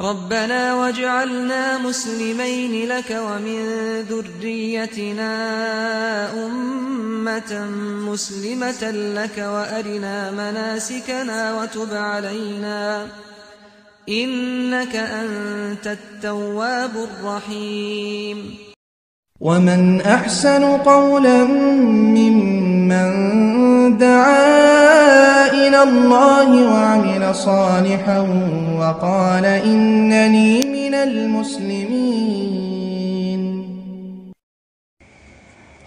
ربنا واجعلنا مسلمين لك ومن ذريتنا أمة مسلمة لك وأرنا مناسكنا وتب علينا إنك أنت التواب الرحيم ومن أحسن قولا ممن دعا إلى الله وعمل صالحا وقال إنني من المسلمين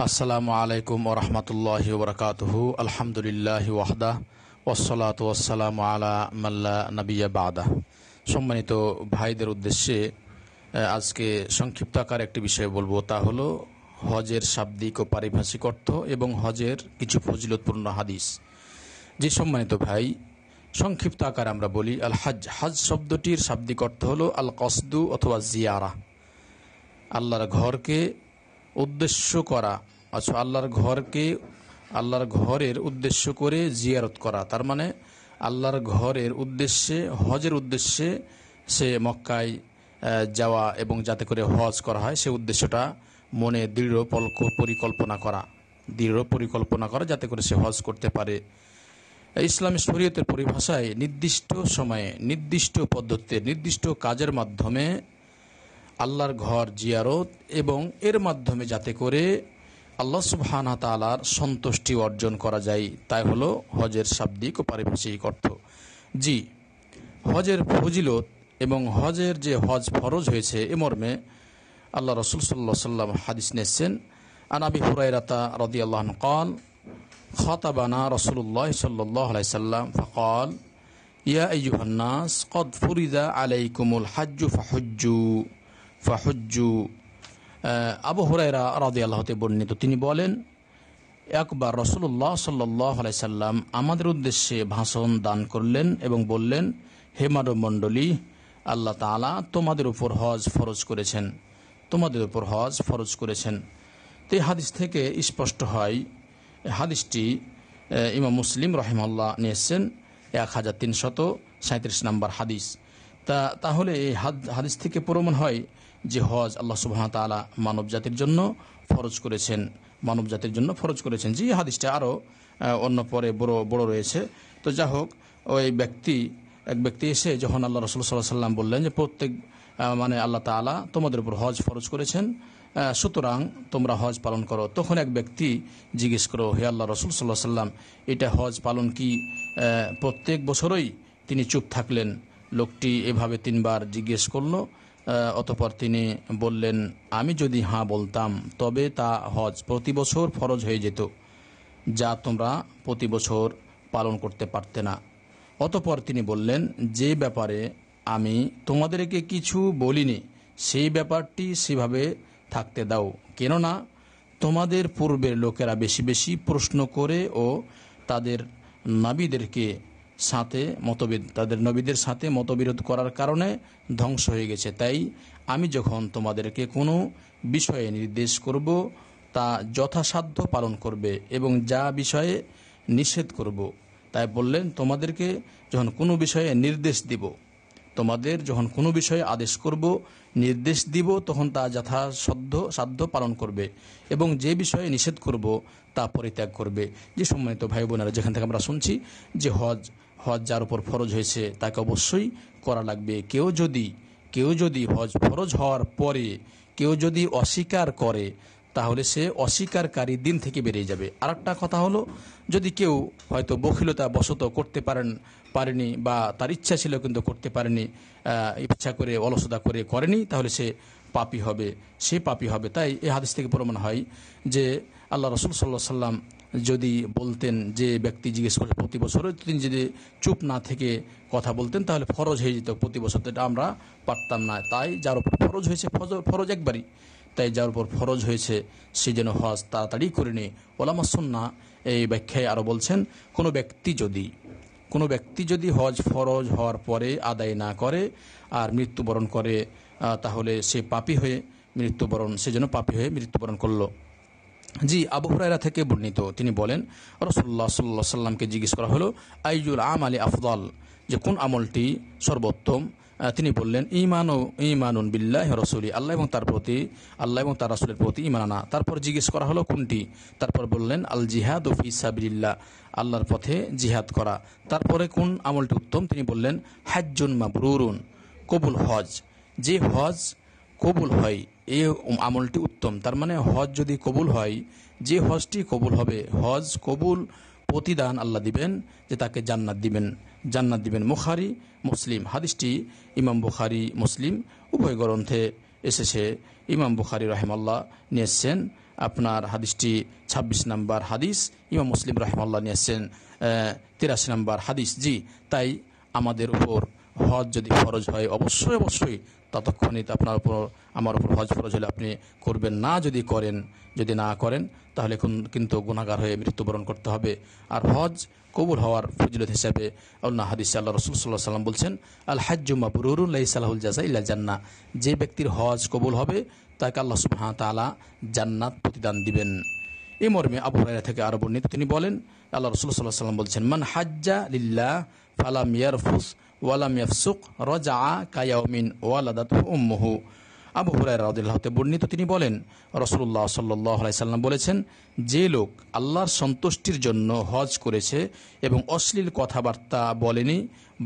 السلام عليكم ورحمة الله وبركاته الحمد لله وحده والصلاة والسلام على من لا نبي بعده সম্মানিত ভাইদের উদ্দেশ্যে আজকে সংক্ষিপ্ত আকার একটি বিষয় বলবো তা হলো হজের শাব্দিক ও পারিভাষিক অর্থ এবং হজের কিছু ফজিলতপূর্ণ হাদিস যে সম্মানিত ভাই সংক্ষিপ্ত আকার আমরা বলি আল হজ হজ শব্দটির শাব্দিক অর্থ হল আল কসদু অথবা জিয়ারা আল্লাহর ঘরকে উদ্দেশ্য করা আচ্ছা আল্লাহর ঘরকে আল্লাহর ঘরের উদ্দেশ্য করে জিয়ারত করা তার মানে আল্লাহর ঘরের উদ্দেশ্যে হজের উদ্দেশ্যে সে মক্কায় যাওয়া এবং যাতে করে হজ করা হয় সে উদ্দেশ্যটা মনে দৃঢ় পরিকল্পনা করা দৃঢ় পরিকল্পনা করা যাতে করে সে হজ করতে পারে ইসলামী শরীয়তের পরিভাষায় নির্দিষ্ট সময়ে নির্দিষ্ট পদ্ধতিতে নির্দিষ্ট কাজের মাধ্যমে আল্লাহর ঘর জিয়ারত এবং এর মাধ্যমে যাতে করে আল্লাহ সুবাহ তালার সন্তুষ্টি অর্জন করা যায় তাই হলো হজের শাব্দিক ও পারিভাষিক অর্থ জি হজের ফজিলত এবং হজের যে হজ ফরজ হয়েছে এ মর্মে আল্লাহ রসুল সাল্লাহ সাল্লাম হাদিস নিয়েছেন আনাবি হুরাইরাতা রদি আল্লাহ কল খতাবানা রসুল্লাহ সাল্লাহ সাল্লাম ফকল ইয়া আইহান্নাস কদ ফুরিদা আলাইকুমুল হাজ্জু ফাহুজ্জু ফাহুজ্জু আবু হুরাইরা রদি আল্লাহতে বর্ণিত তিনি বলেন একবার রসুল্লাহ সাল্লাহ সাল্লাম আমাদের উদ্দেশ্যে ভাষণ দান করলেন এবং বললেন হে মণ্ডলী আল্লাহ তালা তোমাদের উপর হজ ফরজ করেছেন তোমাদের উপর হজ ফরজ করেছেন তো এই হাদিস থেকে স্পষ্ট হয় হাদিসটি ইমাম মুসলিম রহেমাল্লাহ নিয়েছেন এক হাজার তিনশত সাঁত্রিশ নম্বর হাদিস তা তাহলে এই হাদিস থেকে প্রমাণ হয় যে হজ আল্লাহ সুবাহ তালা মানব জাতির জন্য ফরজ করেছেন মানব জাতির জন্য ফরজ করেছেন যে হাদিসটা আরও অন্য পরে বড় বড় রয়েছে তো যা হোক ওই ব্যক্তি এক ব্যক্তি এসে যখন আল্লাহ রসুল সাল্লাহ সাল্লাম বললেন যে প্রত্যেক মানে আল্লাহ তালা তোমাদের উপর হজ ফরজ করেছেন সুতরাং তোমরা হজ পালন করো তখন এক ব্যক্তি জিজ্ঞেস করো হে আল্লাহ রসুল সাল্লাহ সাল্লাম এটা হজ পালন কি প্রত্যেক বছরই তিনি চুপ থাকলেন লোকটি এভাবে তিনবার জিজ্ঞেস করলো অতপর তিনি বললেন আমি যদি হাঁ বলতাম তবে তা হজ প্রতি বছর ফরজ হয়ে যেত যা তোমরা প্রতি বছর পালন করতে পারতে না অতপর তিনি বললেন যে ব্যাপারে আমি তোমাদেরকে কিছু বলিনি সেই ব্যাপারটি সেভাবে থাকতে দাও কেননা তোমাদের পূর্বের লোকেরা বেশি বেশি প্রশ্ন করে ও তাদের নাবিদেরকে সাথে মতবিদ তাদের নবীদের সাথে মতবিরোধ করার কারণে ধ্বংস হয়ে গেছে তাই আমি যখন তোমাদেরকে কোনো বিষয়ে নির্দেশ করব তা যথাসাধ্য পালন করবে এবং যা বিষয়ে নিষেধ করব তাই বললেন তোমাদেরকে যখন কোনো বিষয়ে নির্দেশ দিব তোমাদের যখন কোনো বিষয়ে আদেশ করব নির্দেশ দিব তখন তা যথাসাধ্য সাধ্য পালন করবে এবং যে বিষয়ে নিষেধ করব তা পরিত্যাগ করবে যে সম্মানিত ভাই বোনেরা যেখান থেকে আমরা শুনছি যে হজ হজ যার উপর ফরজ হয়েছে তাকে অবশ্যই করা লাগবে কেউ যদি কেউ যদি হজ ফরজ হওয়ার পরে কেউ যদি অস্বীকার করে তাহলে সে অস্বীকারী দিন থেকে বেরিয়ে যাবে আর একটা কথা হলো যদি কেউ হয়তো বখিলতা বশত করতে পারেন পারেনি বা তার ইচ্ছা ছিল কিন্তু করতে পারেনি ইচ্ছা করে অলসতা করে করেনি তাহলে সে পাপি হবে সে পাপি হবে তাই এ হাদিস থেকে প্রমাণ হয় যে আল্লাহ রসুল সাল্লাহ সাল্লাম যদি বলতেন যে ব্যক্তি জিজ্ঞেস করে প্রতি বছর তিনি যদি চুপ না থেকে কথা বলতেন তাহলে ফরজ হয়ে যেত প্রতি বছর এটা আমরা পারতাম না তাই যার উপর ফরজ হয়েছে ফরজ একবারই তাই যার উপর ফরজ হয়েছে সে যেন হজ তাড়াতাড়ি করে নেয় ওলামাসন্না এই ব্যাখ্যায় আরও বলছেন কোনো ব্যক্তি যদি কোনো ব্যক্তি যদি হজ ফরজ হওয়ার পরে আদায় না করে আর মৃত্যুবরণ করে তাহলে সে পাপি হয়ে মৃত্যুবরণ সে যেন পাপি হয়ে মৃত্যুবরণ করলো জি আবু হরাইরা থেকে বর্ণিত তিনি বলেন রসল্লা সাল্লা সাল্লামকে জিজ্ঞেস করা হলো আইজুল আম আলী আফদল যে কোন আমলটি সর্বোত্তম তিনি বললেন ইমান ও ইমানুন বিল্লাহ রসুলি আল্লাহ এবং তার প্রতি আল্লাহ এবং তার রসুলের প্রতি ইমান আনা তারপর জিজ্ঞেস করা হলো কোনটি তারপর বললেন আল জিহাদ ও ফিসাবিল্লা আল্লাহর পথে জিহাদ করা তারপরে কোন আমলটি উত্তম তিনি বললেন মা মাবরুরুন কবুল হজ যে হজ কবুল হয় এ আমলটি উত্তম তার মানে হজ যদি কবুল হয় যে হজটি কবুল হবে হজ কবুল প্রতিদান আল্লাহ দিবেন যে তাকে জান্নাত দিবেন জান্নাত দিবেন মুখারি মুসলিম হাদিসটি ইমাম বুখারি মুসলিম উভয় গ্রন্থে এসেছে ইমাম বুখারি রহমাল্লাহ নিয়েছেন আপনার হাদিসটি ২৬ নাম্বার হাদিস ইমাম মুসলিম রহমাল্লাহ নিয়েছেন তিরাশি নাম্বার হাদিস জি তাই আমাদের উপর হজ যদি ফরজ হয় অবশ্যই অবশ্যই ততক্ষণে আপনার উপর আমার উপর হজ ফরজ হলে আপনি করবেন না যদি করেন যদি না করেন তাহলে কিন্তু গুণাগার হয়ে মৃত্যুবরণ করতে হবে আর হজ কবুল হওয়ার ফজিলত হিসাবে আল্লাহ হাদিস আল্লাহ রসুল সাল্লাহ সাল্লাম বলছেন আল হাজ্জুমা বুরুরুল্লাহ সাল্লাহুল জাজা ইল্লা জান্না যে ব্যক্তির হজ কবুল হবে তাকে আল্লাহ সুবাহ তালা জান্নাত প্রতিদান দিবেন এই মর্মে আবু হরাইরা থেকে আরো বর্ণিত তিনি বলেন আল্লাহ রসুল সাল্লাহ সাল্লাম বলছেন মান হাজ্জা ফালা মিয়ার ইয়ারফুস ওয়ালাম ইয়াফসুক রজা আ কায়াউমিন ওয়ালাদাত উম্মহু আবু হুরাই রাউদুল্লাহতে বর্ণিত তিনি বলেন রসুল্লাহ সাল্লাই সাল্লাম বলেছেন যে লোক আল্লাহর সন্তুষ্টির জন্য হজ করেছে এবং অশ্লীল কথাবার্তা বলেনি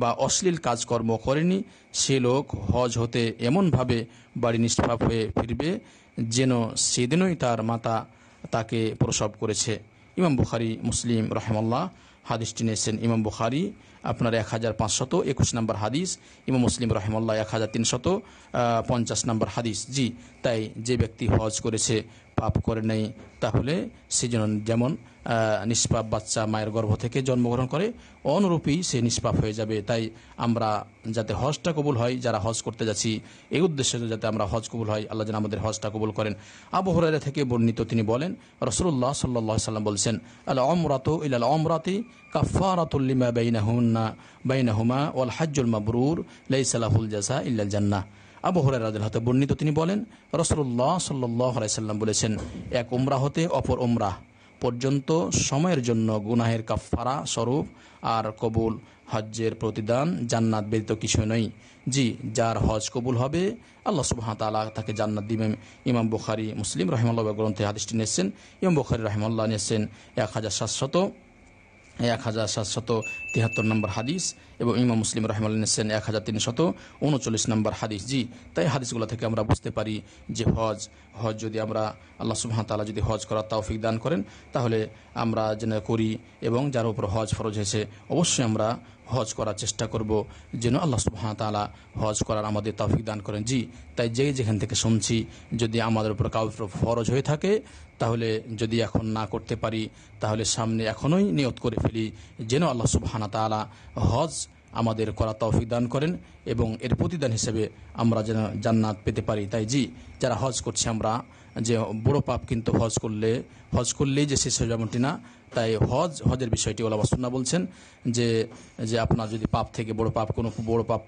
বা অশ্লীল কাজকর্ম করেনি সে লোক হজ হতে এমনভাবে বাড়ি নিষ্পাপ হয়ে ফিরবে যেন সেদিনই তার মাতা তাকে প্রসব করেছে ইমাম বুখারি মুসলিম রহমাল্লাহ হাদিসটি নিয়েছেন ইমাম বুখারি আপনার এক হাজার পাঁচশত একুশ নম্বর হাদিস ইমাম মুসলিম রহমাল্লাহ এক হাজার তিনশত পঞ্চাশ নম্বর হাদিস জি তাই যে ব্যক্তি হজ করেছে পাপ করে নেই তাহলে সেজন যেমন নিষ্পাপ বাচ্চা মায়ের গর্ভ থেকে জন্মগ্রহণ করে অনুরূপই সে নিষ্পাপ হয়ে যাবে তাই আমরা যাতে হজটা কবুল হয় যারা হজ করতে যাচ্ছি এই উদ্দেশ্যে যাতে আমরা হজ কবুল হয় আল্লাহ যেন আমাদের হজটা কবুল করেন আবু থেকে বর্ণিত তিনি বলেন রসুল্লাহ সাল্লাহ সাল্লাম বলছেন আল্লাহ অমরাত ইল আল অমরাতি কাফারাতুল্লিমা বেইনাহুন জান্না ওয়াল হাজ্জুল মাবরুর লাইসালাহুল জাসা ইল্লাল জান্না আবু বর্ণিত তিনি বলেন রসল্লাহ বলেছেন এক উমরা হতে অপর উমরা পর্যন্ত সময়ের জন্য গুনাহের কাফারা স্বরূপ আর কবুল হজ্জের প্রতিদান জান্নাত ব্যতীত কিছু নেই জি যার হজ কবুল হবে আল্লাহ সুবাহ তালা তাকে জান্নাত দিবেন ইমাম বুখারি মুসলিম রহমাল্লাহ গ্রন্থে হাদিসটি নিয়েছেন ইমাম বুখারি রহমাল্লাহ নিয়েছেন এক হাজার সাতশত এক হাজার সাতশত তেহাত্তর নম্বর হাদিস এবং ইমাম মুসলিম রহমালসেন এক হাজার তিনশত উনচল্লিশ নম্বর হাদিস জি তাই হাদিসগুলো থেকে আমরা বুঝতে পারি যে হজ হজ যদি আমরা আল্লাহ তালা যদি হজ করার তাওফিক দান করেন তাহলে আমরা যেন করি এবং যার উপর হজ ফরজ হয়েছে অবশ্যই আমরা হজ করার চেষ্টা করব যেন আল্লাহ তালা হজ করার আমাদের তাওফিক দান করেন জি তাই যেই যেখান থেকে শুনছি যদি আমাদের উপর কাউর ফরজ হয়ে থাকে তাহলে যদি এখন না করতে পারি তাহলে সামনে এখনই নিয়ত করে ফেলি যেন আল্লাহ সুবাহানা আল্লাহ তালা হজ আমাদের করা তৌফিক দান করেন এবং এর প্রতিদান হিসেবে আমরা যেন জান্নাত পেতে পারি তাই জি যারা হজ করছে আমরা যে বড় পাপ কিন্তু হজ করলে হজ করলেই যে শেষ হয়ে যেমনটি না তাই হজ হজের বিষয়টি ওলামা সুন্না বলছেন যে যে আপনার যদি পাপ থেকে বড় পাপ কোনো বড় পাপ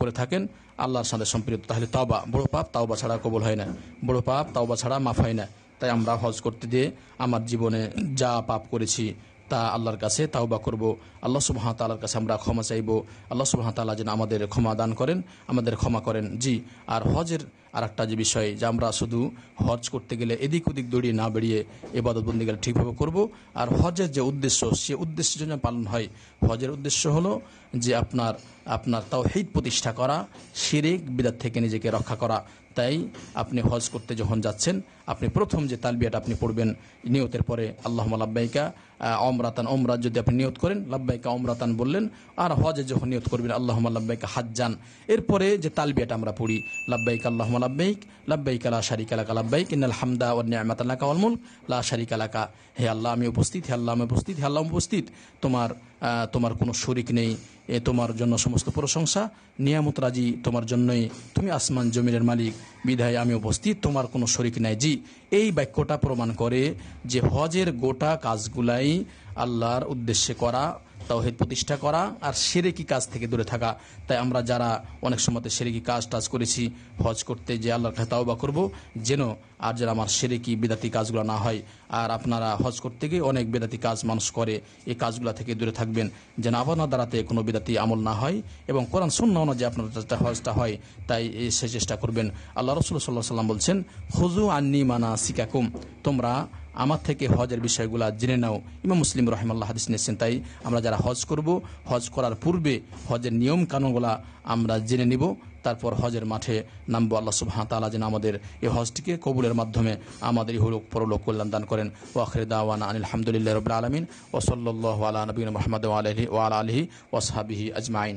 করে থাকেন আল্লাহর সাথে সম্পৃক্ত তাহলে তাওবা বড় পাপ তাওবা ছাড়া কবল হয় না বড় পাপ তাওবা ছাড়া মাফ হয় না তাই আমরা হজ করতে দিয়ে আমার জীবনে যা পাপ করেছি তা আল্লাহর কাছে তাও বা করব আল্লাহ সুবাহ কাছে আমরা ক্ষমা চাইব আল্লাহ সুবাহ তাল্লাহ যেন আমাদের ক্ষমা দান করেন আমাদের ক্ষমা করেন জি আর হজের আর একটা যে বিষয় যে আমরা শুধু হজ করতে গেলে এদিক ওদিক দৌড়িয়ে না বেরিয়ে এবাদত গেলে ঠিকভাবে করব আর হজের যে উদ্দেশ্য সে উদ্দেশ্য জন্য পালন হয় হজের উদ্দেশ্য হলো যে আপনার আপনার তাও প্রতিষ্ঠা করা শিরিক বিদার থেকে নিজেকে রক্ষা করা তাই আপনি হজ করতে যখন যাচ্ছেন আপনি প্রথম যে তালবিয়াটা আপনি পড়বেন নিয়তের পরে আল্লাহ লাব্বাইকা অমরাতান অমরাত যদি আপনি নিয়ত করেন লাব্বাইকা অমরাতান বললেন আর হজে যখন নিয়ত করবেন আল্লাহ লাব্বাইকা যান এরপরে যে তালবিয়াটা আমরা পড়ি লাব্বাইক আল্লাহ লাব্বাইক লাব্বাইক লা শারিক আলাকা লাব্বাইক ইন্নাল হামদা ও নিয়ামাত আলাকা অলমুল লা শারিক আলাকা হে আল্লাহ আমি উপস্থিত হে আল্লাহ আমি উপস্থিত হে আল্লাহ উপস্থিত তোমার তোমার কোনো শরিক নেই এ তোমার জন্য সমস্ত প্রশংসা নিয়ামত রাজি তোমার জন্যই তুমি আসমান জমিনের মালিক বিধায় আমি উপস্থিত তোমার কোনো শরিক নাই জি এই বাক্যটা প্রমাণ করে যে হজের গোটা কাজগুলাই আল্লাহর উদ্দেশ্যে করা তাওহিদ প্রতিষ্ঠা করা আর সেরেকি কাজ থেকে দূরে থাকা তাই আমরা যারা অনেক সময় সেরেকি কাজ টাজ করেছি হজ করতে যে আল্লাহর কাছে তাওবা করব যেন আর যেন আমার সেরেকি বেদাতি কাজগুলো না হয় আর আপনারা হজ করতে গিয়ে অনেক বেদাতি কাজ মানুষ করে এই কাজগুলো থেকে দূরে থাকবেন যেন আপনার দ্বারাতে কোনো বেদাতি আমল না হয় এবং কোরআন শূন্য না যে আপনার হজটা হয় তাই সে চেষ্টা করবেন আল্লাহ রসুল্লাহ সাল্লাম বলছেন হুজু আন্নি মানা সিকাকুম তোমরা আমার থেকে হজের বিষয়গুলো জেনে নাও ইমাম মুসলিম রহমাল্লাহ হাদিস নিয়েছেন তাই আমরা যারা হজ করব হজ করার পূর্বে হজের নিয়ম কানুনগুলা আমরা জেনে নিব তারপর হজের মাঠে নামবো আল্লাহ সুবাহ তালা যেন আমাদের এই হজটিকে কবুলের মাধ্যমে আমাদের হলুক পরলোক কল্যাণ দান করেন ওয়াখরে দাওয়ান আনিল আলহামদুলিল্লাহ রবিল আলমিন ওসল্লাহ আলা নবীন মহম্মদ আলহি ওয়াল আলহি ওসহাবিহি আজমাইন